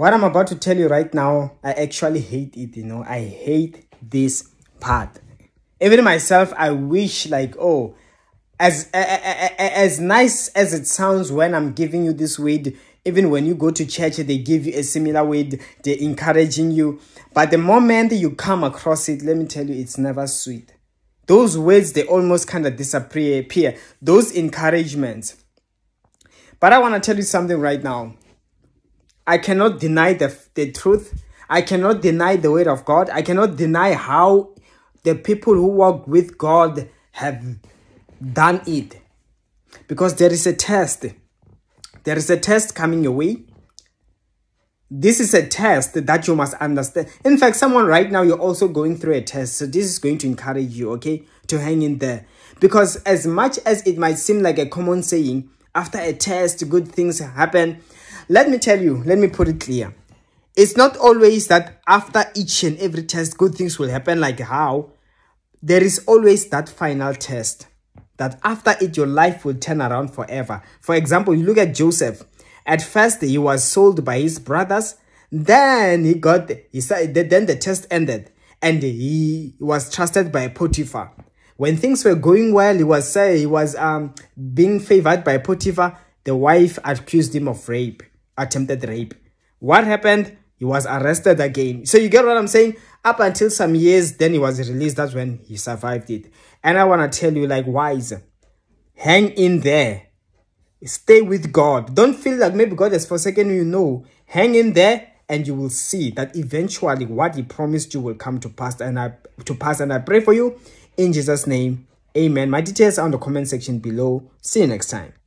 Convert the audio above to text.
What I'm about to tell you right now, I actually hate it, you know. I hate this part. Even myself, I wish like, oh, as as nice as it sounds when I'm giving you this word, even when you go to church, they give you a similar word, they're encouraging you. But the moment you come across it, let me tell you, it's never sweet. Those words, they almost kind of disappear, those encouragements. But I want to tell you something right now. I cannot deny the, the truth. I cannot deny the word of God. I cannot deny how the people who walk with God have done it. Because there is a test. There is a test coming your way. This is a test that you must understand. In fact, someone right now, you're also going through a test. So this is going to encourage you, okay, to hang in there. Because as much as it might seem like a common saying, after a test, good things happen. Let me tell you, let me put it clear. It's not always that after each and every test, good things will happen, like how. There is always that final test that after it, your life will turn around forever. For example, you look at Joseph. At first, he was sold by his brothers. Then he got, he said, then the test ended and he was trusted by Potiphar. When things were going well, he was, uh, he was um, being favored by Potiphar. The wife accused him of rape attempted rape. What happened? He was arrested again. So you get what I'm saying? Up until some years, then he was released. That's when he survived it. And I want to tell you, like, wise, hang in there. Stay with God. Don't feel like maybe God has forsaken you. No. Hang in there and you will see that eventually what he promised you will come to pass and I to pass and I pray for you in Jesus name. Amen. My details are on the comment section below. See you next time.